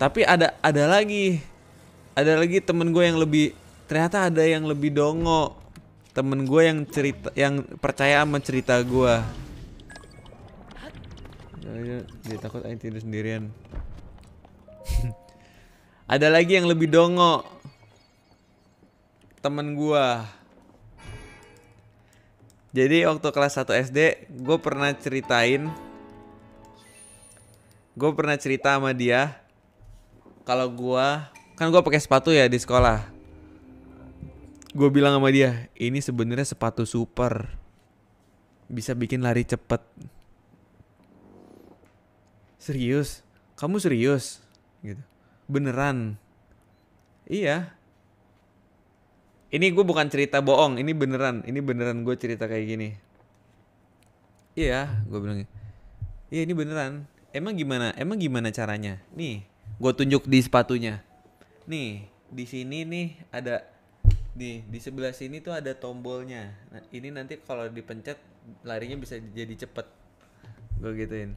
tapi ada ada lagi ada lagi temen gue yang lebih ternyata ada yang lebih dongo temen gue yang cerita yang percaya sama cerita gue dia takut Aing tidur sendirian ada lagi yang lebih dongo temen gue jadi waktu kelas 1 SD gue pernah ceritain gue pernah cerita sama dia kalau gua kan gua pakai sepatu ya di sekolah. Gue bilang sama dia, ini sebenarnya sepatu super. Bisa bikin lari cepet. Serius? Kamu serius? Gitu. Beneran. Iya. Ini gue bukan cerita bohong, ini beneran, ini beneran gue cerita kayak gini. Iya, gue bilang. Iya, ini beneran. Emang gimana? Emang gimana caranya? Nih, gue tunjuk di sepatunya nih di sini nih ada nih di sebelah sini tuh ada tombolnya nah, ini nanti kalau dipencet larinya bisa jadi cepet gue gituin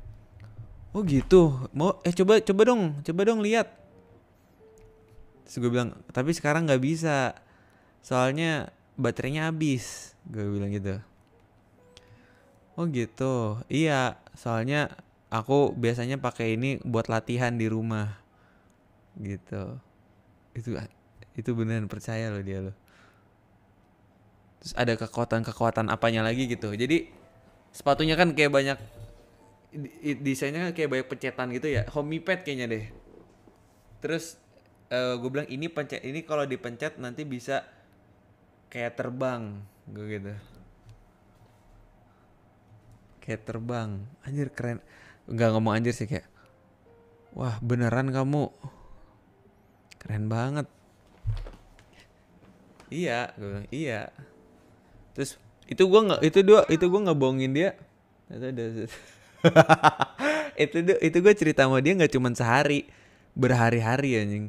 oh gitu mau eh coba coba dong coba dong lihat terus gue bilang tapi sekarang nggak bisa soalnya baterainya habis gue bilang gitu oh gitu iya soalnya aku biasanya pakai ini buat latihan di rumah gitu itu itu beneran percaya loh dia loh terus ada kekuatan-kekuatan apanya lagi gitu jadi sepatunya kan kayak banyak desainnya kan kayak banyak pencetan gitu ya pad kayaknya deh terus uh, eh, gue bilang ini pencet ini kalau dipencet nanti bisa kayak terbang gue gitu kayak terbang anjir keren nggak ngomong anjir sih kayak wah beneran kamu keren banget iya gue bilang iya terus itu gue nggak itu dua itu gue nggak bohongin dia itu itu itu gue cerita sama dia nggak cuma sehari berhari-hari anjing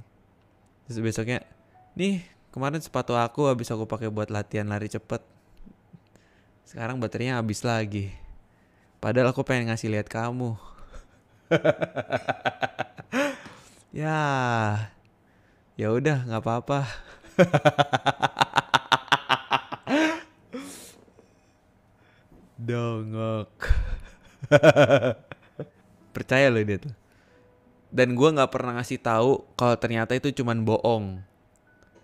terus besoknya nih kemarin sepatu aku habis aku pakai buat latihan lari cepet sekarang baterainya habis lagi padahal aku pengen ngasih lihat kamu ya ya udah nggak apa-apa dongok percaya loh dia tuh dan gue nggak pernah ngasih tahu kalau ternyata itu cuman bohong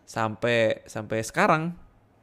sampai sampai sekarang